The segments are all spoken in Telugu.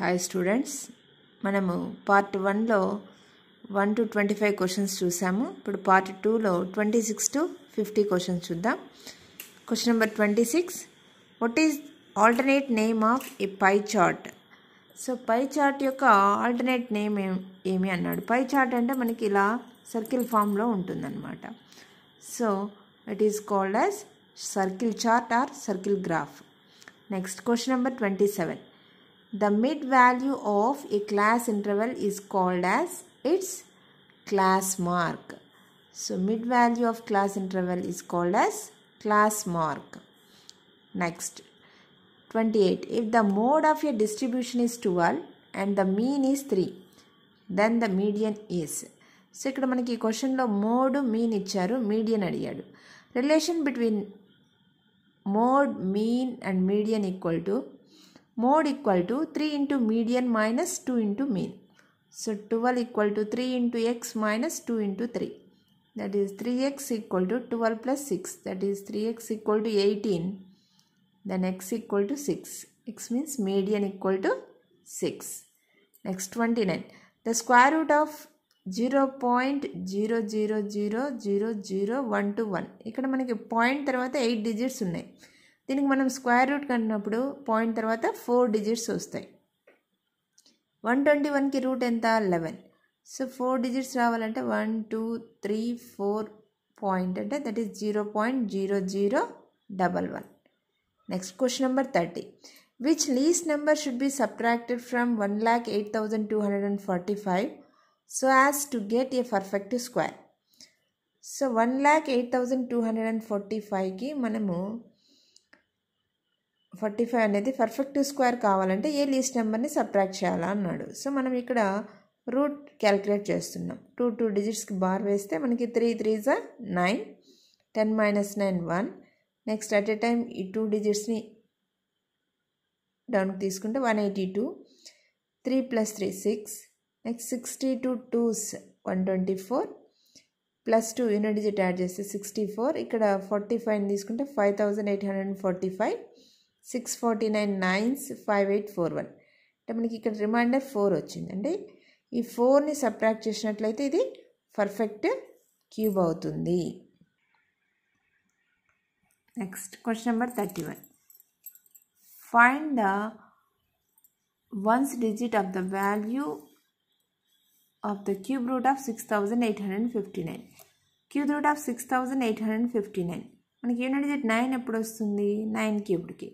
హాయ్ స్టూడెంట్స్ మనము పార్ట్ వన్లో one to twenty five questions చూసాము ఇప్పుడు పార్ట్ టూలో twenty six to fifty questions చూద్దాం question number twenty six what is alternate name of a pie chart so pie chart యొక్క ఆల్టర్నేట్ నేమ్ ఏమి అన్నాడు పై చార్ట్ అంటే మనకి ఇలా సర్కిల్ ఫామ్లో ఉంటుందన్నమాట so it is called as circle chart or circle graph next question number twenty seven The mid value of a class interval is called as its class mark. So mid value of class interval is called as class mark. Next 28. If the mode of a distribution is 12 and the mean is 3 then the median is. So ఇక్కడ మనకి ఈ క్వశ్చన్లో మోడ్ మీన్ ఇచ్చారు median. Relation between mode, mean, and median equal to Mode equal to 3 into median minus 2 into mean. So 12 equal to 3 into x minus 2 into 3. That is 3x equal to 12 plus 6. That is 3x equal to 18. Then x equal to 6. x means median equal to 6. Next 29. The square root of 0.00000121 ఇక్కడ మనకి పాయింట్ తర్వాత ఎయిట్ డిజిట్స్ ఉన్నాయి దీనికి మనం స్క్వేర్ రూట్ కంటున్నప్పుడు పాయింట్ తర్వాత ఫోర్ డిజిట్స్ వస్తాయి వన్ ట్వంటీ వన్కి రూట్ ఎంత లెవెన్ సో ఫోర్ డిజిట్స్ రావాలంటే one two three four point అంటే that is zero point zero zero double one next question number thirty which least number should be subtracted from one lakh eight thousand two hundred and forty five so as to get a perfect square so one lakh eight thousand two hundred and forty ఫైవ్కి మనము ఫార్టీ ఫైవ్ అనేది పర్ఫెక్ట్ స్క్వేర్ కావాలంటే ఏ లీస్ట్ నెంబర్ని సబ్ట్రాక్ట్ చేయాలా అన్నాడు సో మనం ఇక్కడ రూట్ క్యాలిక్యులేట్ చేస్తున్నాం టూ టూ డిజిట్స్కి బార్ వేస్తే మనకి త్రీ త్రీ జా nine ten minus nine one next at a time ఈ టూ డిజిట్స్ని డౌన్కి తీసుకుంటే one eighty two three plus three six next sixty two twos one twenty four plus two unit digit add చేస్తే సిక్స్టీ ఫోర్ ఇక్కడ ఫార్టీ ఫైవ్ని తీసుకుంటే five thousand eight hundred and forty five six forty nine nines five eight four one అంటే మనకి ఇక్కడ రిమైండర్ ఫోర్ వచ్చింది ఈ ఫోర్ని సబ్ట్రాక్ట్ చేసినట్లయితే ఇది పర్ఫెక్ట్ క్యూబ్ అవుతుంది next question number thirty one find the ones digit of the value of the cube root of six thousand eight hundred fifty nine cube root of six thousand eight hundred fifty nine మనకి యూనిట్ డిజిట్ నైన్ ఎప్పుడు వస్తుంది నైన్ క్యూబ్డ్కి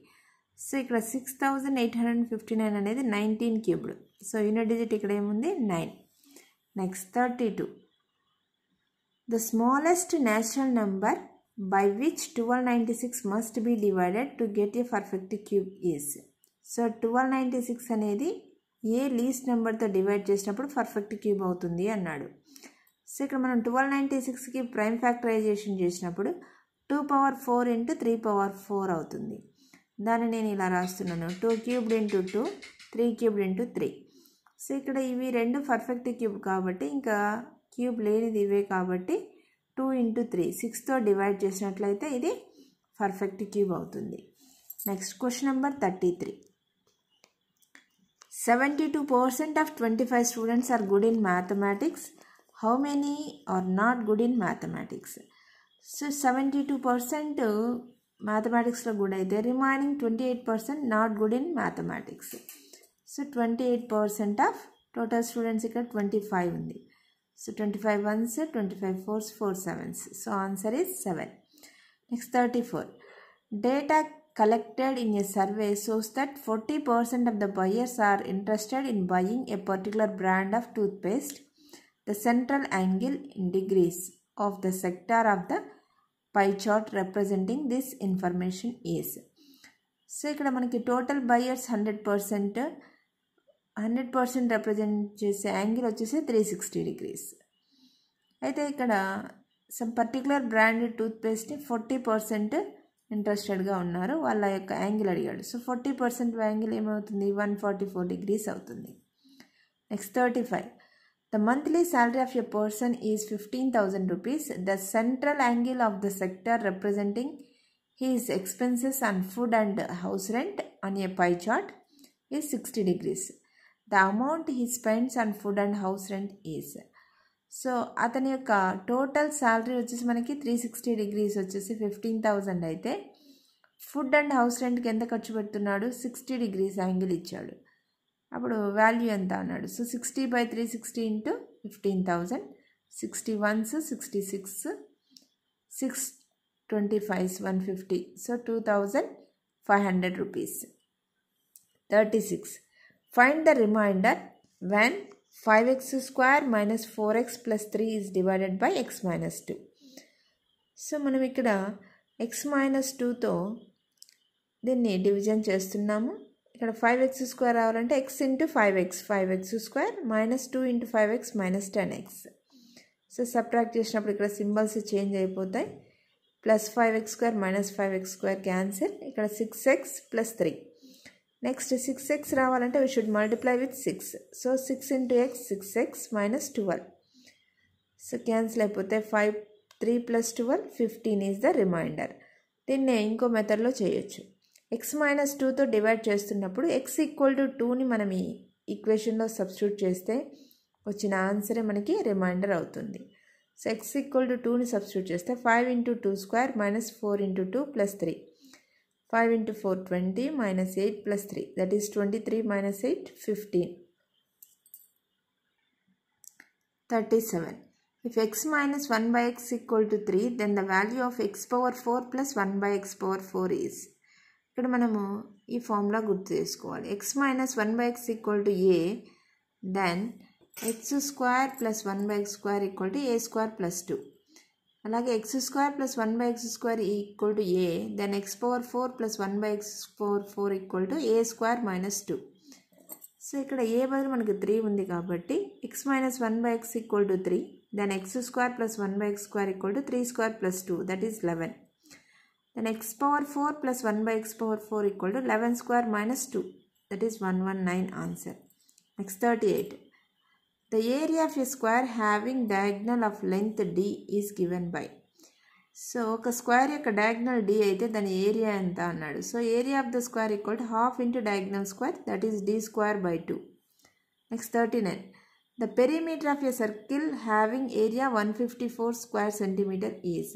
సో ఇక్కడ six thousand eight hundred fifty nine అనేది nineteen cubed so unit digit ఇక్కడ ఏముంది nine next thirty two the smallest natural number by which twelve ninety six must be divided to get a perfect cube is so twelve ninety six అనేది ఏ లీస్ట్ నెంబర్తో డివైడ్ చేసినప్పుడు పర్ఫెక్ట్ క్యూబ్ అవుతుంది అన్నాడు సో ఇక్కడ మనం ట్వెల్వ్ నైంటీ సిక్స్కి ప్రైమ్ ఫ్యాక్టరైజేషన్ చేసినప్పుడు two power four into three power four అవుతుంది దాన్ని నేను ఇలా రాస్తున్నాను two cubed into two three cubed into three so ఇక్కడ ఇవి రెండు పర్ఫెక్ట్ క్యూబ్ కాబట్టి ఇంకా క్యూబ్ లేనిది ఇవే కాబట్టి టూ ఇంటూ త్రీ సిక్స్తో డివైడ్ చేసినట్లయితే ఇది పర్ఫెక్ట్ క్యూబ్ అవుతుంది next question number thirty three seventy two percent of twenty five students are good in mathematics how many are not good in mathematics so seventy two percent మ్యాథమెటిక్స్లో గుడ్ అయితే remaining twenty eight percent not good in mathematics so twenty eight percent of total students ఇక్కడ ట్వంటీ ఫైవ్ ఉంది so twenty five ones twenty five force four sevens so answer is seven next thirty four data collected in a survey shows that forty percent of the buyers are interested in buying a particular brand of toothpaste the central angle in degrees of the sector of the pie chart representing this information is so ఇక్కడ మనకి total buyers hundred percent hundred percent represent చేసే యాంగిల్ వచ్చేసి త్రీ సిక్స్టీ డిగ్రీస్ అయితే ఇక్కడ సమ్ పర్టికులర్ బ్రాండెడ్ టూత్పేస్ట్ని ఫార్టీ పర్సెంట్ ఇంట్రెస్టెడ్గా ఉన్నారు వాళ్ళ యొక్క యాంగిల్ అడిగాడు సో ఫార్టీ పర్సెంట్ యాంగిల్ ఏమవుతుంది వన్ ఫార్టీ ఫోర్ డిగ్రీస్ అవుతుంది next thirty five The monthly salary of a person is 15,000 rupees. The central angle of the sector representing his expenses on food and house rent on a pie chart is 60 degrees. The amount he spends on food and house rent is. So అతని యొక్క టోటల్ శాలరీ వచ్చేసి మనకి త్రీ సిక్స్టీ డిగ్రీస్ వచ్చేసి ఫిఫ్టీన్ థౌజండ్ అయితే ఫుడ్ అండ్ హౌస్ రెంట్కి ఎంత ఖర్చు పెడుతున్నాడు సిక్స్టీ డిగ్రీస్ యాంగిల్ ఇచ్చాడు అప్పుడు వాల్యూ ఎంత అన్నాడు so sixty by three sixty into fifteen thousand sixty ones sixty six six twenty fives one fifty so two thousand five hundred rupees thirty six find the remainder when five x square minus four x plus three is divided by x minus two so మనం ఇక్కడ ఎక్స్ మైనస్ టూతో దీన్ని డివిజన్ చేస్తున్నాము ఇక్కడ ఫైవ్ ఎక్స్ స్క్వేర్ రావాలంటే x into five x five x square minus two into five x minus ten x so subtract చేసినప్పుడు ఇక్కడ సింబల్స్ చేంజ్ అయిపోతాయి plus five x square minus five x square cancel ఇక్కడ six x plus three next six x రావాలంటే we should multiply with six so six into x six x minus twelve so cancel అయిపోతే five three plus twelve fifteen is the remainder దీన్ని ఇంకో మెథడ్లో చేయొచ్చు ఎక్స్ మైనస్ టూతో డివైడ్ చేస్తున్నప్పుడు ఎక్స్ ఈక్వల్ టు టూని మనం ఈ ఈక్వేషన్లో సబ్స్టిట్యూట్ చేస్తే వచ్చిన ఆన్సరే మనకి రిమైండర్ అవుతుంది సో ఎక్స్ ఈక్వల్ టు టూని సబ్స్టిట్యూట్ చేస్తే five into two square minus four into two plus three five into four twenty minus eight plus three that is twenty three minus eight fifteen thirty seven if x minus one by x equal to three then the value of x power four plus one by x power four is ఇక్కడ మనము ఈ ఫార్ములా గుర్తు చేసుకోవాలి x minus one by x equal to a then x square plus one by x square equal to a square plus two అలాగే x square plus one by x square equal to a then x power four plus one by x power four equal to a square minus two so ఇక్కడ ఏ బదులు మనకు త్రీ ఉంది కాబట్టి x minus one by x equal to three then x square plus one by x square equal to three square plus two that is eleven then x power 4 plus 1 by x power 4 equal to 11 square minus 2 that is 119 answer next 38 the area of a square having diagonal of length d is given by so ka square a diagonal d aithe the area enta annadu so area of the square equal to half into diagonal square that is d square by 2 next 39 the perimeter of a circle having area 154 square centimeter is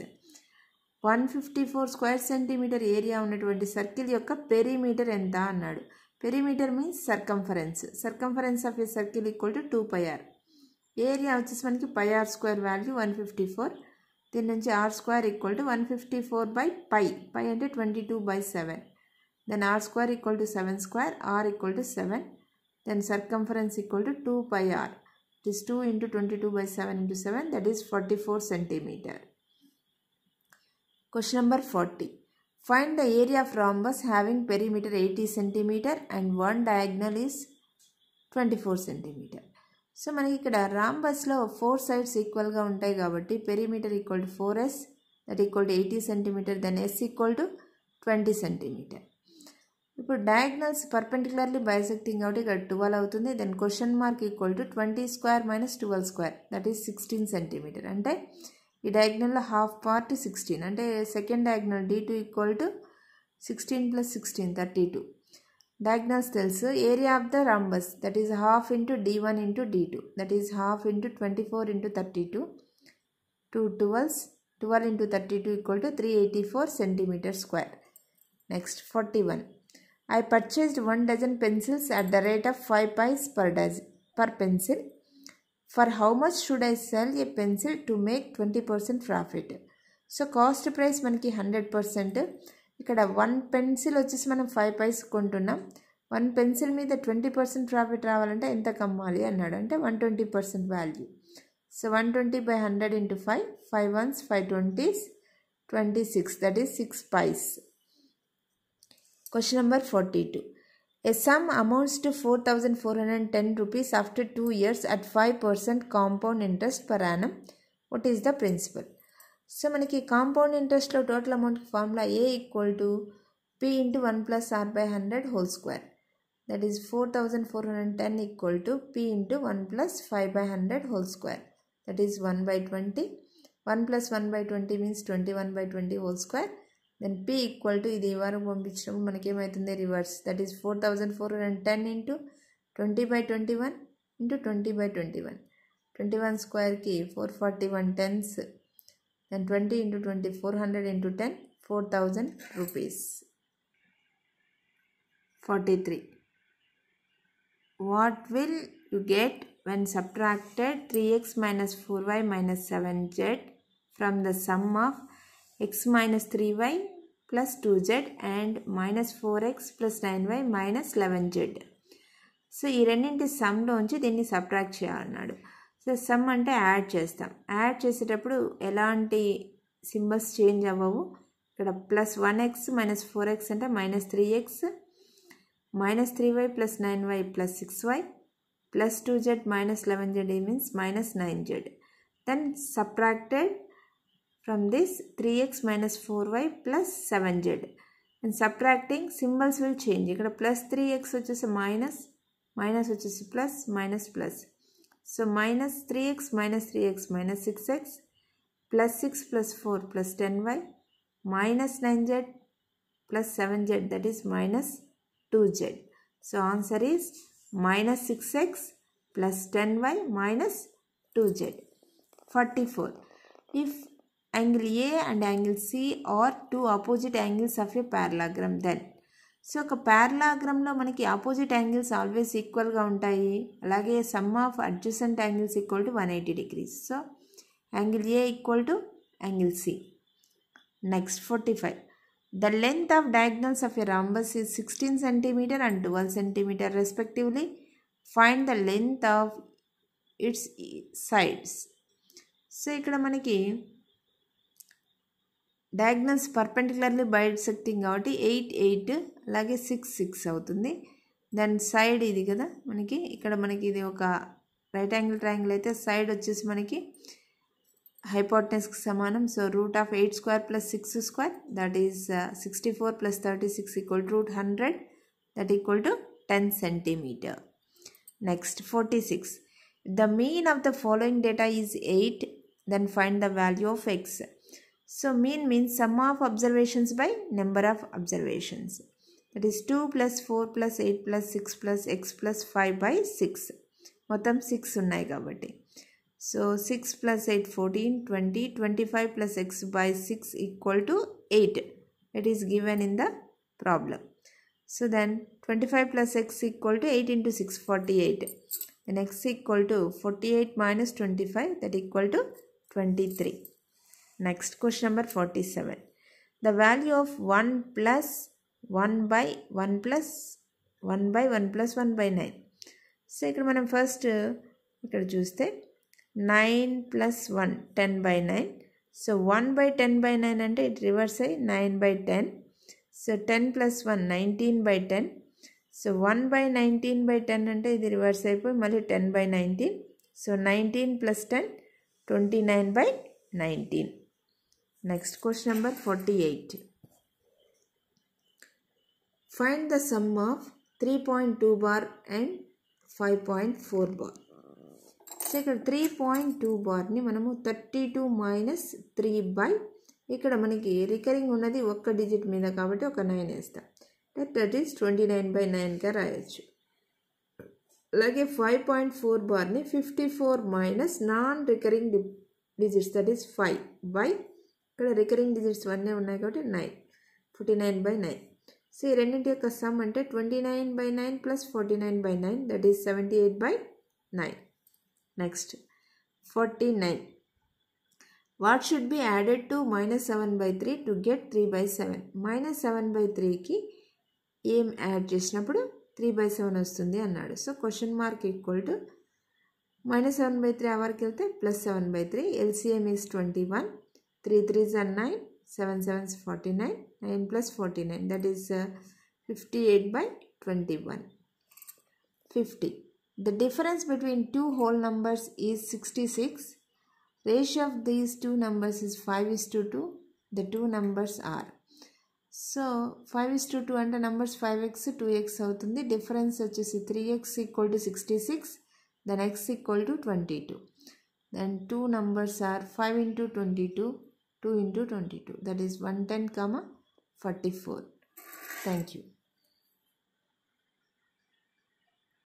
one fifty four square centimetre area ఉన్నటువంటి సర్కిల్ యొక్క పెరీమీటర్ ఎంత అన్నాడు perimeter means circumference circumference of a circle equal to two pi r area వచ్చేసి మనకి pi r square value one fifty four దీని నుంచి r square equal to one fifty four by pi pi అంటే twenty two by seven then r square equal to seven square r equal to seven then circumference equal to two pi are it is two into twenty two by seven into seven that is forty four centimetre question Question number 40. Find the area of rhombus having eighty centimetre and one diagonal is twenty four cm. So మనకి ఇక్కడ రాంబస్లో ఫోర్ సైడ్స్ ఈక్వల్గా ఉంటాయి కాబట్టి perimeter equal to four s that equal to eighty centimetre then s equal to twenty centimetre ఇప్పుడు డయాగ్నల్స్ పర్పెండిక్యులర్లీ బైసెక్టింగ్ కాబట్టి ఇక్కడ ట్వెల్వ్ అవుతుంది then question mark equal to twenty square minus twelve square that is sixteen centimetre అంటే ఈ డయాగ్నల్లో హాఫ్ పార్ట్ సిక్స్టీన్ అంటే second diagonal d two equal to sixteen plus sixteen thirty two diagonals తెలుసు area of the rhombus that is half into d one into d two that is half into twenty four into thirty two two twelves twelve into thirty two equal to three eighty four centimetre square next forty one I purchased one dozen pencils at the rate of five paise per dozen per pencil for how much should I sell a pencil to make twenty percent profit so cost price మనకి హండ్రెడ్ పర్సెంట్ ఇక్కడ వన్ పెన్సిల్ వచ్చేసి మనం ఫైవ్ పైస్ కొంటున్నాం వన్ పెన్సిల్ మీద ట్వంటీ పర్సెంట్ ప్రాఫిట్ రావాలంటే ఎంత కమ్మాలి అన్నాడు అంటే one twenty percent value so one twenty by hundred into five five ones five twenties twenty six that is six paise question number forty two A sum amounts to 4410 rupees after 2 years at 5% compound interest per annum. What is the principal? So, manaki compound interest lo total amount formula A equal to P into 1 plus R by 100 whole square. That is 4410 equal to P into 1 plus 5 by 100 whole square. That is 1 by 20. 1 plus 1 by 20 means 21 by 20 whole square. Then p equal to ఇది వరకు పంపించినప్పుడు మనకేమవుతుంది reverse that is four thousand four hundred ten into twenty by twenty one into twenty by twenty one twenty one స్క్వేర్కి four forty one tens then twenty into twenty four hundred into ten four thousand rupees forty three what will you get x minus four y minus seven z from the sum of x minus three y plus two z and minus four x plus nine y minus eleven z so ఈ రెండింటి సమ్లోంచి దీన్ని సబ్ట్రాక్ట్ చేయాలన్నాడు సో సమ్ అంటే యాడ్ చేస్తాం యాడ్ చేసేటప్పుడు ఎలాంటి సింబల్స్ చేంజ్ అవ్వవు ఇక్కడ plus one x minus four x అంటే minus three x minus three y plus nine y plus six y plus two z minus eleven z ఈ means minus nine z then subtracted From this 3x minus 4y plus 7z. And subtracting symbols will change. a plus 3x which is a minus, minus which is plus, minus plus. So minus 3x minus 3x minus 6x plus 6 plus 4 plus 10y minus 9z plus 7z that is minus 2z. So answer is minus 6x plus 10y minus 2z. 44. If angle A and angle C are two opposite angles of a parallelogram then. So ఒక ప్యారలాగ్రామ్లో మనకి ఆపోజిట్ యాంగిల్స్ ఆల్వేస్ ఈక్వల్గా ఉంటాయి అలాగే sum of adjacent angles equal to one eighty degrees so angle A equal to angle C next forty five the length of diagonals of a rhombus is sixteen centimetre and twelve centimetre respectively find the length of its sides so ఇక్కడ మనకి డయాగ్నల్స్ బయట బైసెక్టింగ్ కాబట్టి ఎయిట్ ఎయిట్ అలాగే సిక్స్ సిక్స్ అవుతుంది దాని సైడ్ ఇది కదా మనకి ఇక్కడ మనకి ఇది ఒక రైట్ యాంగిల్ ట్రయాంగిల్ అయితే సైడ్ వచ్చేసి మనకి హైపోటెన్స్కి సమానం so root of eight square plus six square that is sixty four plus thirty six equal to root hundred that equal to ten centimetre next forty six the mean of the following data is eight then find the value of x So mean means sum of observations by number of observations. That is 2 plus 4 plus 8 plus 6 plus x plus 5 by 6. Matam 6 unnai kabatti. So 6 plus 8 14 20 25 plus x by 6 equal to 8. It is given in the problem. So then 25 plus x equal to eighteen to six forty eight. 48. Then x equal to 48 minus 25 that equal to 23. Next question number forty seven the value of one plus one by one plus one by one plus one by nine so ఇక్కడ మనం ఫస్ట్ ఇక్కడ చూస్తే nine plus one ten by nine so one by ten by nine అంటే ఇట్ రివర్స్ అయ్యి nine by ten so ten plus one nineteen by ten so one by nineteen by ten అంటే ఇది రివర్స్ అయిపోయి మళ్ళీ ten by nineteen so nineteen plus ten twenty nine by nineteen next question number forty find the sum of three point two bar and five point four bar so ఇక్కడ త్రీ పాయింట్ టూ బార్ని మనము thirty two minus three by ఇక్కడ మనకి రికరింగ్ ఉన్నది ఒక్క డిజిట్ మీద కాబట్టి ఒక నైన్ వేస్తాం that is twenty nine by నైన్గా రాయొచ్చు అలాగే ఫైవ్ పాయింట్ ఫోర్ బార్ని fifty four minus non recurring digits that is five by ఇక్కడ రికరింగ్ డిజిట్స్ వన్నే ఉన్నాయి కాబట్టి nine forty nine by nine so ఈ రెండింటి యొక్క సమ్ అంటే twenty nine by nine plus forty nine by nine that is seventy eight by nine next forty nine what should be added to minus seven by three to get three by seven minus seven by త్రీకి ఏం యాడ్ చేసినప్పుడు త్రీ బై సెవెన్ వస్తుంది అన్నాడు so question mark equal to minus seven by three అవర్కి వెళ్తే plus seven by three LCM is twenty one 3 3 is 9, 7 7 is 49, 9 plus 49 that is uh, 58 by 21. 50. The difference between two whole numbers is 66. Ratio of these two numbers is 5 is to 2. The two numbers are. So 5 is to 2 and the numbers 5x, 2x out in the difference such as 3x equal to 66, then x equal to 22. Then two numbers are 5 into 22 2 into 22 that is 110 comma 44 thank you